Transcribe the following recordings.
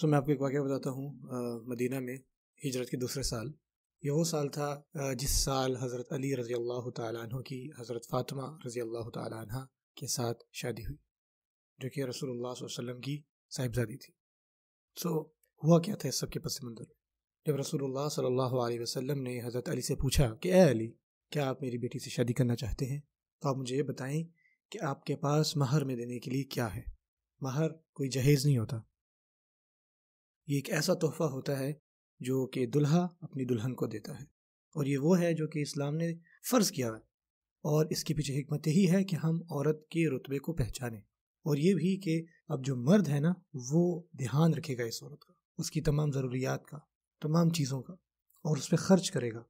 सो मैं आपको एक वाक्य बताता हूँ मदीना में हिजरत के दूसरे साल ये वो साल था जिस साल हज़रत अली रज़ी अल्लाह तु की हज़रत फ़ातिमा रज़ी अल्लाह तह के साथ शादी हुई जो कि रसोल्ला वसलम की साहिबजादी थी सो हुआ क्या था इस सब के पस मंज़र जब रसोल्ला सल्ला वसलम ने हज़रत अली से पूछा कि ए अली क्या आप मेरी बेटी से शादी करना चाहते हैं तो आप मुझे ये बताएं कि आपके पास महर में देने के लिए क्या है महर कोई जहेज़ नहीं होता ये एक ऐसा तोहफ़ा होता है जो कि दुल्हा अपनी दुल्हन को देता है और ये वो है जो कि इस्लाम ने फ़र्ज़ किया है और इसके पीछे हमत यही है कि हम औरत के रुतबे को पहचानें और ये भी कि अब जो मर्द है ना वो ध्यान रखेगा इस औरत का उसकी तमाम ज़रूरियात का तमाम चीज़ों का और उस पर ख़र्च करेगा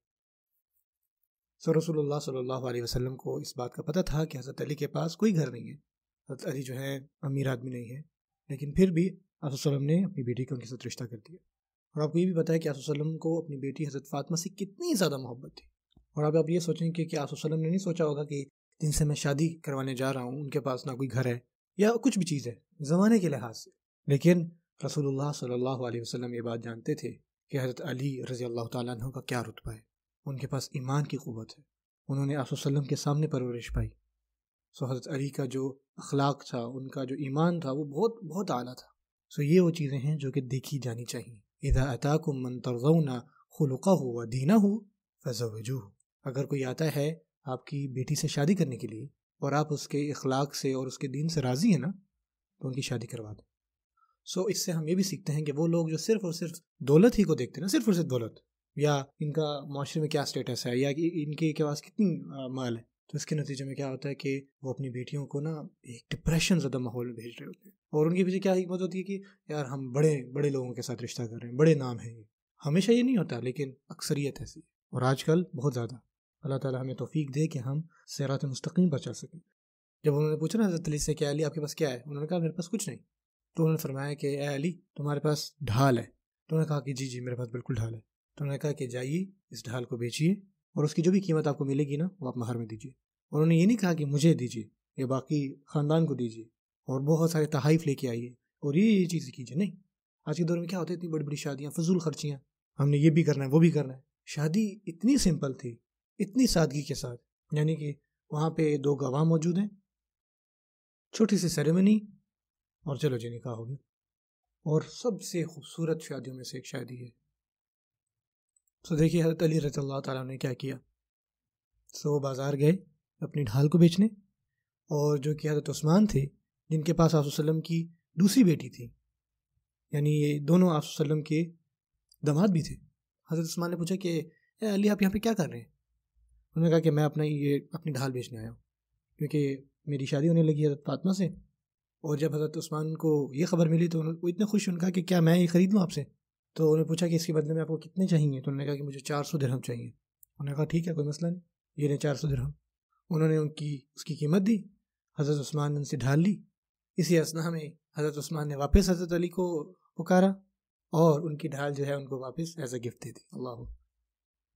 सर रसोल्ला सल्ला वसलम को इस बात का पता था कि हज़रत अली के पास कोई घर नहीं है हज़रत अली जो है अमीर आदमी नहीं है लेकिन फिर भी आसोसलम ने अपनी बेटी का उनके साथ रिश्ता कर दिया और आपको ये भी बताया कि आसोसलम को अपनी बेटी हज़रत फातमा से कितनी ज़्यादा मोहब्बत थी और अब आप ये सोचें कि क्या ने नहीं सोचा होगा कि जिनसे मैं शादी करवाने जा रहा हूँ उनके पास ना कोई घर है या कुछ भी चीज़ है ज़माने के लिहाज से लेकिन रसूलुल्लाह सल्लल्लाहु अलैहि वसल्लम ये बात जानते थे कि हज़रत अली रज़ी अल्लाह तह का क्या रुतबा है उनके पास ईमान की क़ुत है उन्होंने आसोसलम के सामने परवरिश पाई सो हज़रत अली का जो अखलाक था उनका जो ईमान था वो बहुत बहुत आला था सो ये वो चीज़ें हैं जो कि देखी जानी चाहिए इदा अताकुम मन तरजना खुलका हुआ दीना हो फजवजू अगर कोई आता है आपकी बेटी से शादी करने के लिए और आप उसके अखलाक से और उसके दीन से राज़ी हैं ना तो उनकी शादी करवा दें सो इससे हम ये भी सीखते हैं कि वो लोग जो सिर्फ और सिर्फ दौलत ही को देखते हैं ना सिर्फ और सिर्फ दौलत या इनका माशरे में क्या स्टेटस है या इनके के पास कितनी माल है तो इसके नतीजे में क्या होता है कि वो अपनी बेटियों को ना एक डिप्रेशन ज़्यादा माहौल में भेज रहे होते हैं और उनके पीछे क्या हिम्मत होती है कि यार हम बड़े बड़े लोगों के साथ रिश्ता कर रहे हैं बड़े नाम हैं ये हमेशा ये नहीं होता लेकिन अक्सरियत ऐसी और आजकल बहुत ज़्यादा अल्लाह ताला हमें तोफ़ीक दे कि हम सैरात मुस्तकीम पर चल सकें जब उन्होंने पूछा ना हज़रत से क्या अली आपके पास क्या है उन्होंने कहा मेरे पास कुछ नहीं तो उन्होंने फरमाया कि ए अली तुम्हारे पास ढाल है तो उन्होंने कहा कि जी जी मेरे पास बिल्कुल ढाल है तो उन्होंने कहा कि जाइए इस ढाल को बेचिए और उसकी जो भी कीमत आपको मिलेगी ना वो आप महर में दीजिए उन्होंने ये नहीं कहा कि मुझे दीजिए या बाकी ख़ानदान को दीजिए और बहुत सारे तहाइफ लेके आइए और ये ये चीज़ें कीजिए नहीं आज के दौर में क्या होता है इतनी बड़ी बड़ी शादियाँ फजूल खर्चियाँ हमने ये भी करना है वो भी करना है शादी इतनी सिंपल थी इतनी सादगी के साथ यानी कि वहाँ पे दो गवाह मौजूद हैं छोटी सी सेरेमनी और चलो जी निकाह होगी और सबसे खूबसूरत शादियों में से एक शादी है सो तो देखिए हजरत अली रतल्ला ताला ने क्या किया सो वो बाज़ार गए अपनी ढाल को बेचने और जो कि हजरत उस्मान थे जिनके पास आप की दूसरी बेटी थी यानी ये दोनों आप के दामाद भी थे हज़रत उस्मान ने पूछा कि अली आप यहाँ पे क्या कर रहे हैं उन्होंने कहा कि मैं अपना ये अपनी ढाल बेचने आया हूँ क्योंकि मेरी शादी होने लगी हज़रत फातमा से और जब हज़रत उस्मान को ये खबर मिली तो वो इतने खुश उनका कि क्या मैं ये ख़रीद लूँ आपसे तो उन्होंने पूछा कि इसके बदले में आपको कितने चाहिए तो उन्होंने कहा कि मुझे चार सौ दिरहम चाहिए उन्होंने कहा ठीक है कोई मसला नहीं ये नहीं चार सौ दिरहम उन्होंने उनकी उसकी कीमत दी हज़रत उस्मान उनसे ढाल ली इसी असना में हज़रत उस्मान ने वापस हज़रत अली को पुकारा और उनकी ढाल जो है उनको वापस एज अ गिफ्ट दे दी अल्लाह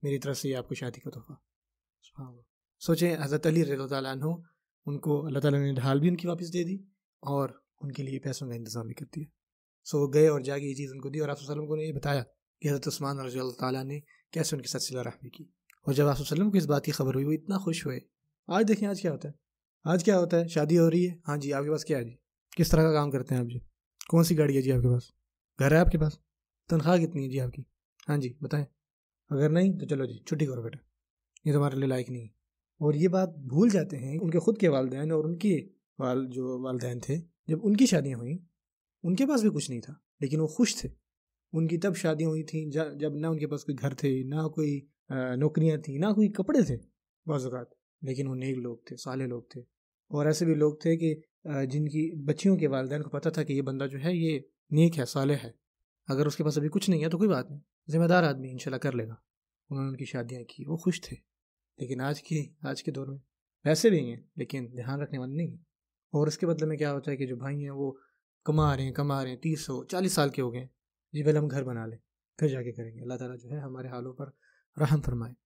मेरी तरफ से ये आपको शादी का तोहफा सोचें हज़रत अली रतु उनको अल्लाह ताला ने ढाल भी उनकी वापस दे दी और उनके लिए पैसों का इंतज़ाम भी कर दिया सो वो गए और जाके ये चीज़ उनको दी और आप को ने बताया कि हज़रत उस्मान रजी ताली ने कैसे उनके साथ सिला रहमी की और जब आप सल्लम को इस बात की खबर हुई वो इतना खुश हुए आज देखें आज क्या होता है आज क्या होता है शादी हो रही है हाँ जी आपके पास क्या है जी किस तरह का काम करते हैं आप जी कौन सी गाड़ी है जी आपके पास घर है आपके पास तनख्वाह कितनी है जी आपकी हाँ जी बताएं अगर नहीं तो चलो जी छुट्टी करो बेटा ये तुम्हारे तो लिए लायक नहीं और ये बात भूल जाते हैं उनके खुद के वालदेन और उनके वाल जो वालदेन थे जब उनकी शादियाँ हुई उनके पास भी कुछ नहीं था लेकिन वो खुश थे उनकी तब शादियाँ हुई थी जब ना उनके पास कोई घर थे ना कोई नौकरियाँ थी ना कोई कपड़े थे बाज़ात लेकिन वो नेक लोग थे साले लोग थे और ऐसे भी लोग थे कि जिनकी बच्चियों के वालदे को पता था कि ये बंदा जो है ये नेक है साले है अगर उसके पास अभी कुछ नहीं है तो कोई बात नहीं जिम्मेदार आदमी इनशाला कर लेगा उन्होंने उनकी शादियाँ की वो खुश थे लेकिन आज की आज के दौर में पैसे भी हैं लेकिन ध्यान रखने वाले नहीं और इसके बदले में क्या होता है कि जो भाई हैं वो कमा रहे हैं कमा रहे हैं तीस सौ चालीस साल के हो गए जी पहले हम घर बना लें फिर जाके करेंगे अल्लाह ताला जो है हमारे हालों पर रहम फरमाए